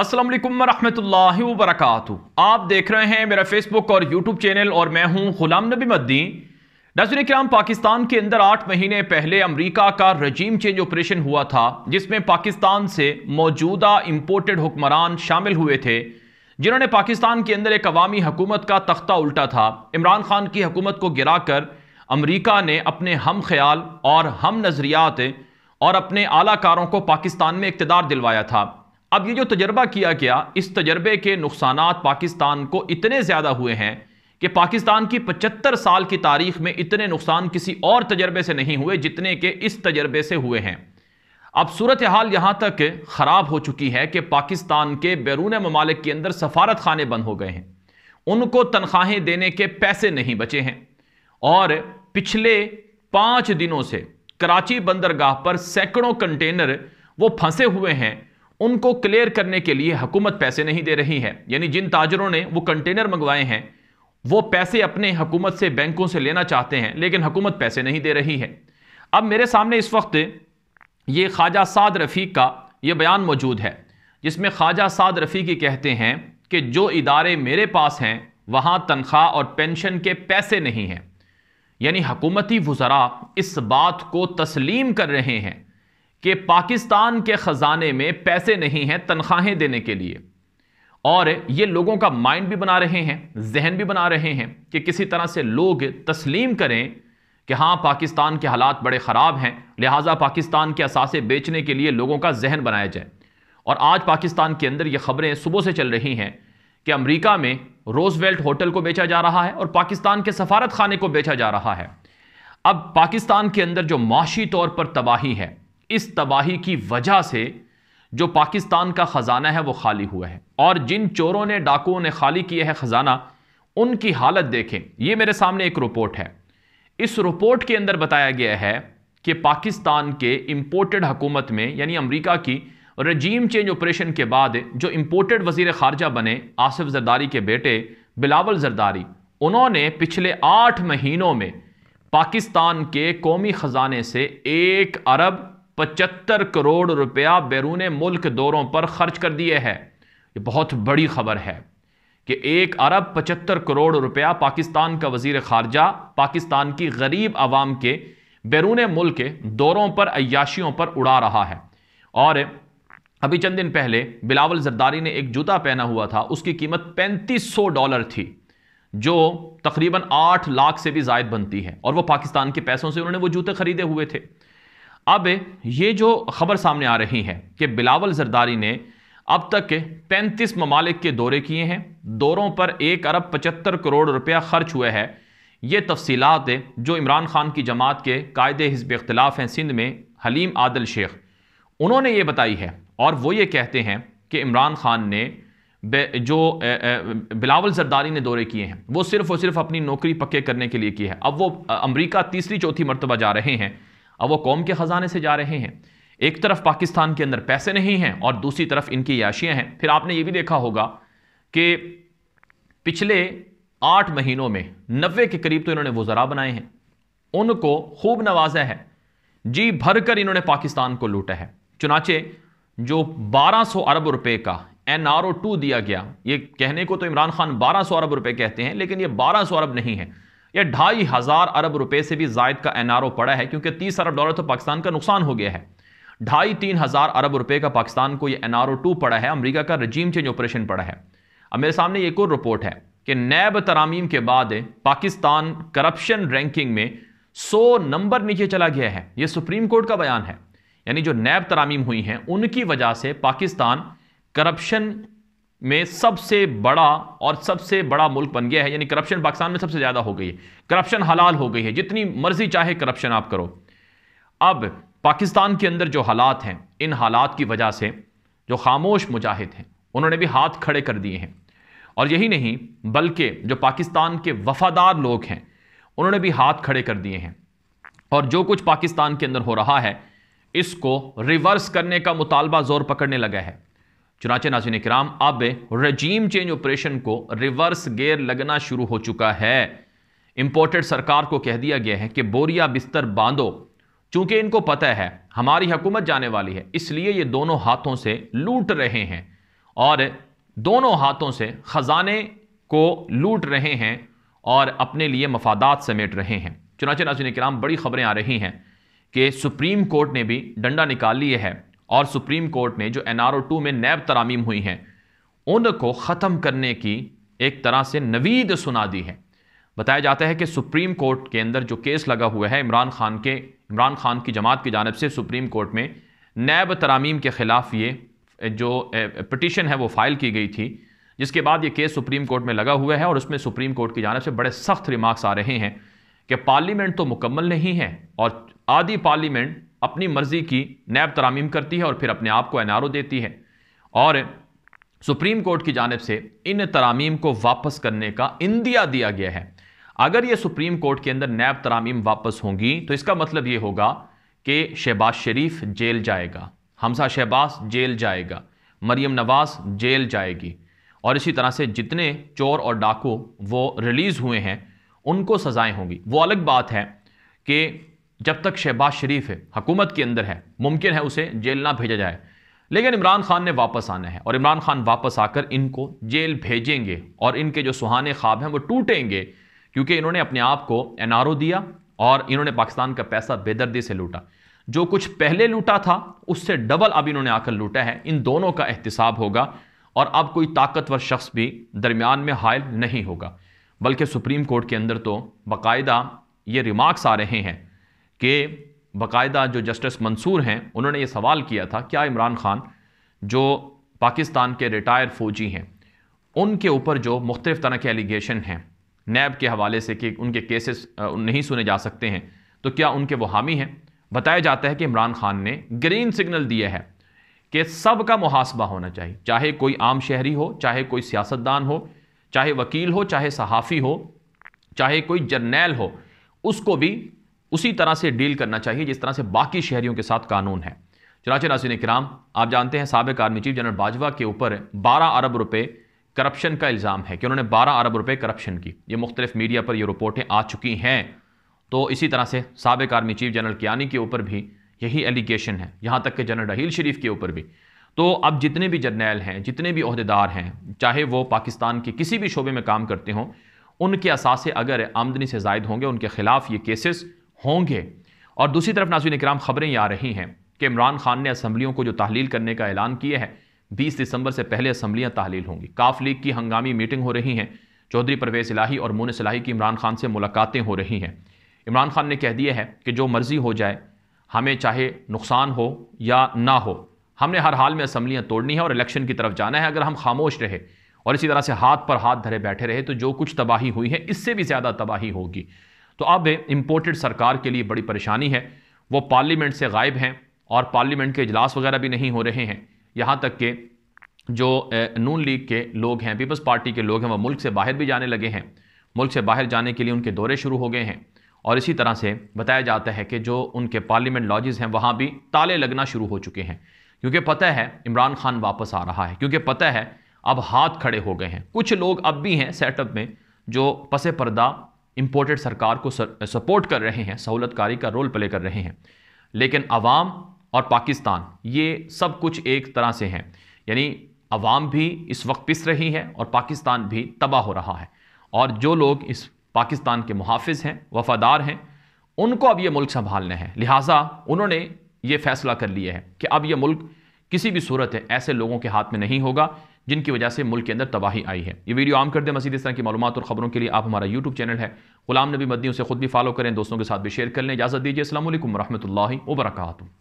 असलम वरहमतुल्लाह वरक आप देख रहे हैं मेरा फेसबुक और यूट्यूब चैनल और मैं हूं गुलाम नबी मद्दी नजर कराम पाकिस्तान के अंदर आठ महीने पहले अमरीका का रजीम चेंज ऑपरेशन हुआ था जिसमें पाकिस्तान से मौजूदा इम्पोर्टेड हुक्मरान शामिल हुए थे जिन्होंने पाकिस्तान के अंदर एक अवामी हकूमत का तख्ता उल्टा था इमरान खान की हकूमत को गिरा कर अमरीका ने अपने हम ख्याल और हम नज़रियात और अपने आलाकारों को पाकिस्तान में इकतदार दिलवाया था अब ये जो तजर्बा किया गया इस तजर्बे के नुकसान पाकिस्तान को इतने ज़्यादा हुए हैं कि पाकिस्तान की पचहत्तर साल की तारीख में इतने नुकसान किसी और तजर्बे से नहीं हुए जितने के इस तजर्बे से हुए हैं अब सूरत हाल यहाँ तक ख़राब हो चुकी है कि पाकिस्तान के बैरून ममालिक के अंदर सफारत खाने बंद हो गए हैं उनको तनख्वाहें देने के पैसे नहीं बचे हैं और पिछले पाँच दिनों से कराची बंदरगाह पर सैकड़ों कंटेनर वो फंसे हुए हैं उनको क्लियर करने के लिए हुकूमत पैसे नहीं दे रही है यानी जिन ताजरों ने वो कंटेनर मंगवाए हैं वो पैसे अपने हुकूमत से बैंकों से लेना चाहते हैं लेकिन हुकूमत पैसे नहीं दे रही है अब मेरे सामने इस वक्त ये ख्वाजा साद रफ़ीक का ये बयान मौजूद है जिसमें ख्वाजा साद रफ़ीकी कहते हैं कि जो इदारे मेरे पास हैं वहाँ तनख्वाह और पेंशन के पैसे नहीं हैं यानी हकूमती वज़रा इस बात को तस्लीम कर रहे हैं कि पाकिस्तान के ख़जाने में पैसे नहीं हैं तनख्वाहें देने के लिए और ये लोगों का माइंड भी बना रहे हैं जहन भी बना रहे हैं कि किसी तरह से लोग तस्लीम करें कि हाँ पाकिस्तान के हालात बड़े ख़राब हैं लिहाजा पाकिस्तान के असासे बेचने के लिए लोगों का जहन बनाया जाए और आज पाकिस्तान के अंदर ये खबरें सुबह से चल रही हैं कि अमरीका में रोजवेल्ट होटल को बेचा जा रहा है और पाकिस्तान के सफारत खाने को बेचा जा रहा है अब पाकिस्तान के अंदर जो माशी तौर पर तबाही है इस तबाही की वजह से जो पाकिस्तान का ख़जाना है वो खाली हुआ है और जिन चोरों ने डाकुओं ने खाली किया है ख़जाना उनकी हालत देखें ये मेरे सामने एक रिपोर्ट है इस रिपोर्ट के अंदर बताया गया है कि पाकिस्तान के इम्पोर्टेड हकूमत में यानी अमेरिका की रजीम चेंज ऑपरेशन के बाद जो इम्पोर्टेड वजीर खारजा बने आसिफ जरदारी के बेटे बिलावल जरदारी उन्होंने पिछले आठ महीनों में पाकिस्तान के कौमी ख़जाने से एक अरब पचहत्तर करोड़ रुपया बैरून मुल्क दौरों पर खर्च कर दिए है ये बहुत बड़ी खबर है कि एक अरब पचहत्तर करोड़ रुपया पाकिस्तान का वजीर खारजा पाकिस्तान की गरीब आवाम के बैरून मुल्क के दौरों पर अयाशियों पर उड़ा रहा है और अभी चंद दिन पहले बिलावल जरदारी ने एक जूता पहना हुआ था उसकी कीमत पैंतीस सौ डॉलर थी जो तकरीबन आठ लाख से भी जायद बनती है और वो पाकिस्तान के पैसों से उन्होंने वो जूते खरीदे हुए थे अब ये जो खबर सामने आ रही है कि बिलावल जरदारी ने अब तक के पैंतीस ममालिक के दौरे किए हैं दौरों पर एक अरब पचहत्तर करोड़ रुपया खर्च हुए है ये तफसीलात जो इमरान खान की जमात के कायदे हिजब इख्तलाफ हैं सिंध में हलीम आदल शेख उन्होंने ये बताई है और वो ये कहते हैं कि इमरान खान ने जो बिलावल जरदारी ने दौरे किए हैं वो सिर्फ और सिर्फ अपनी नौकरी पक्के करने के लिए की है अब वो अमरीका तीसरी चौथी मरतबा जा रहे हैं अब वो कौम के ख़जाने से जा रहे हैं एक तरफ पाकिस्तान के अंदर पैसे नहीं हैं और दूसरी तरफ इनकी याशियाँ हैं फिर आपने ये भी देखा होगा कि पिछले आठ महीनों में नब्बे के करीब तो इन्होंने वज़रा बनाए हैं उनको खूब नवाजा है जी भर कर इन्होंने पाकिस्तान को लूटा है चुनाचे जो 1200 अरब रुपए का एन आर ओ टू दिया गया ये कहने को तो इमरान खान 1200 अरब रुपए कहते हैं लेकिन ये 1200 अरब नहीं है या ढाई हज़ार अरब रुपए से भी जायद का एनआरओ पड़ा है क्योंकि तीस अरब डॉलर तो पाकिस्तान का नुकसान हो गया है ढाई तीन हज़ार अरब रुपए का पाकिस्तान को ये एनआरओ टू पड़ा है अमरीका का रजीम चेंज ऑपरेशन पड़ा है अब मेरे सामने एक और रिपोर्ट है कि नैब तरामीम के बाद पाकिस्तान करप्शन रैंकिंग में सौ नंबर नीचे चला गया है यह सुप्रीम कोर्ट का बयान है यानी जो नैब तरामीम हुई हैं उनकी वजह से पाकिस्तान करप्शन में सबसे बड़ा और सबसे बड़ा मुल्क बन गया है यानी करप्शन पाकिस्तान में सबसे ज़्यादा हो गई है करप्शन हलाल हो गई है जितनी मर्जी चाहे करप्शन आप करो अब पाकिस्तान के अंदर जो हालात हैं इन हालात की वजह से जो खामोश मुजाहिद हैं उन्होंने भी हाथ खड़े कर दिए हैं और यही नहीं बल्कि जो पाकिस्तान के वफादार लोग हैं उन्होंने भी हाथ खड़े कर दिए हैं और जो कुछ पाकिस्तान के अंदर हो रहा है इसको रिवर्स करने का मुतालबा ज़ोर पकड़ने लगा है चुनाचे नाजिन कराम अब रजीम चेंज ऑपरेशन को रिवर्स गेयर लगना शुरू हो चुका है इम्पोर्टेड सरकार को कह दिया गया है कि बोरिया बिस्तर बांधो चूंकि इनको पता है हमारी हुकूमत जाने वाली है इसलिए ये दोनों हाथों से लूट रहे हैं और दोनों हाथों से ख़जाने को लूट रहे हैं और अपने लिए मफादात समेट रहे हैं चुनाचे नाजिन कराम बड़ी खबरें आ रही हैं कि सुप्रीम कोर्ट ने भी डंडा निकाल लिया है और सुप्रीम कोर्ट ने जो एन आर ओ टू में नैब तरामीम हुई हैं उनको ख़त्म करने की एक तरह से नवीद सुना दी है बताया जाता है कि सुप्रीम कोर्ट के अंदर जो केस लगा हुआ है इमरान खान के इमरान खान की जमात की जानब से सुप्रीम कोर्ट में नैब तरामीम के ख़िलाफ़ ये जो पटिशन है वो फ़ाइल की गई थी जिसके बाद ये केस सुप्रीम कोर्ट में लगा हुआ है और उसमें सुप्रीम कोर्ट की जानब से बड़े सख्त रिमार्क्स आ रहे हैं कि पार्लियामेंट तो मुकम्मल नहीं है और आधी पार्लियामेंट अपनी मर्ज़ी की नैब तरामीम करती है और फिर अपने आप को एन देती है और सुप्रीम कोर्ट की जानब से इन तरामीम को वापस करने का इंदिया दिया गया है अगर ये सुप्रीम कोर्ट के अंदर नैब तरामीम वापस होंगी तो इसका मतलब ये होगा कि शहबाज शरीफ जेल जाएगा हमसा शहबाज जेल जाएगा मरियम नवाज जेल जाएगी और इसी तरह से जितने चोर और डाकू वो रिलीज़ हुए हैं उनको सज़ाएं होंगी वो अलग बात है कि जब तक शहबाज शरीफ है हकूमत के अंदर है मुमकिन है उसे जेल ना भेजा जाए लेकिन इमरान खान ने वापस आना है और इमरान खान वापस आकर इनको जेल भेजेंगे और इनके जो सुहाने ख्वाब हैं वो टूटेंगे क्योंकि इन्होंने अपने आप को एन दिया और इन्होंने पाकिस्तान का पैसा बेदर्दी से लूटा जो कुछ पहले लूटा था उससे डबल अब इन्होंने आकर लूटा है इन दोनों का एहतसाब होगा और अब कोई ताकतवर शख्स भी दरमियान में हायल नहीं होगा बल्कि सुप्रीम कोर्ट के अंदर तो बाकायदा ये रिमार्क्स आ रहे हैं कि बाकायदा जो जस्टिस मंसूर हैं उन्होंने ये सवाल किया था क्या इमरान खान जो पाकिस्तान के रिटायर फ़ौजी हैं उनके ऊपर जो मुख्तफ तरह के एलिगेशन हैं नैब के हवाले से कि उनके केसेस नहीं सुने जा सकते हैं तो क्या उनके वो हामी हैं बताया जाता है कि इमरान खान ने ग्रीन सिग्नल दिया है कि सब का मुहासबा होना चाहिए चाहे कोई आम शहरी हो चाहे कोई सियासतदान हो चाहे वकील हो चाहे सहाफ़ी हो चाहे कोई जर्नैल हो उसको भी उसी तरह से डील करना चाहिए जिस तरह से बाकी शहरियों के साथ कानून है चुनाचे नासिन कराम आप जानते हैं सबक आर्मी चीफ जनरल बाजवा के ऊपर बारह अरब रुपये करप्शन का इल्ज़ाम है कि उन्होंने बारह अरब रुपये करप्शन की ये मुख्तलिफ मीडिया पर ये रिपोर्टें आ चुकी हैं तो इसी तरह से सबक आर्मी चीफ जनरल कियानी के ऊपर भी यही एलिगेशन है यहाँ तक कि जनरल रहील शरीफ के ऊपर भी तो अब जितने भी जर्नैल हैं जितने भी अहदेदार हैं चाहे वो पाकिस्तान के किसी भी शोबे में काम करते हों उनके असासे अगर आमदनी से जायद होंगे उनके ख़िलाफ़ ये केसेस होंगे और दूसरी तरफ नाजुन इक्राम खबरें आ रही हैं कि इमरान खान ने असम्बलियों को जो तहलील करने का ऐलान किया है बीस दिसंबर से पहले असम्बलियाँ तहलील होंगी काफ लीग की हंगामी मीटिंग हो रही हैं चौधरी परवेज इलाही और मोन सलाही की इमरान खान से मुलाकातें हो रही हैं इमरान खान ने कह दिया है कि जो मर्ज़ी हो जाए हमें चाहे नुकसान हो या ना हो हमने हर हाल में असम्बलियाँ तोड़नी है और इलेक्शन की तरफ जाना है अगर हम खामोश रहे और इसी तरह से हाथ पर हाथ धरे बैठे रहे तो जो कुछ तबाही हुई है इससे भी ज़्यादा तबाही होगी तो अब इम्पोर्टेड सरकार के लिए बड़ी परेशानी है वो पार्लियामेंट से गायब हैं और पार्लियामेंट के इजलास वगैरह भी नहीं हो रहे हैं यहाँ तक कि जो नून लीग के लोग हैं पीपल्स पार्टी के लोग हैं वह मुल्क से बाहर भी जाने लगे हैं मुल्क से बाहर जाने के लिए उनके दौरे शुरू हो गए हैं और इसी तरह से बताया जाता है कि जो उनके पार्लियामेंट लॉजेज़ हैं वहाँ भी ताले लगना शुरू हो चुके हैं क्योंकि पता है इमरान खान वापस आ रहा है क्योंकि पता है अब हाथ खड़े हो गए हैं कुछ लोग अब भी हैं सेटअप में जो पसे पर्दा इम्पोर्टेड सरकार को सपोर्ट कर रहे हैं सहूलतकारी का रोल प्ले कर रहे हैं लेकिन अवाम और पाकिस्तान ये सब कुछ एक तरह से हैं यानी अवाम भी इस वक्त पिस रही है और पाकिस्तान भी तबाह हो रहा है और जो लोग इस पाकिस्तान के मुहाफ़ हैं वफ़ादार हैं उनको अब ये मुल्क संभालना है लिहाजा उन्होंने ये फैसला कर लिया है कि अब ये मुल्क किसी भी सूरत है ऐसे लोगों के हाथ में नहीं होगा जिनकी वजह से मुल्क के अंदर तबाही आई है ये वीडियो आम कर दें मजीद इस तरह की मालूम और ख़बरों के लिए आप हमारा यूट्यूब चैनल है गुलाम नबी मदनी उसे खुद भी फॉलो करें दोस्तों के साथ भी शेयर कर लें इजाज़त दीजिए असल वरहमल वर्का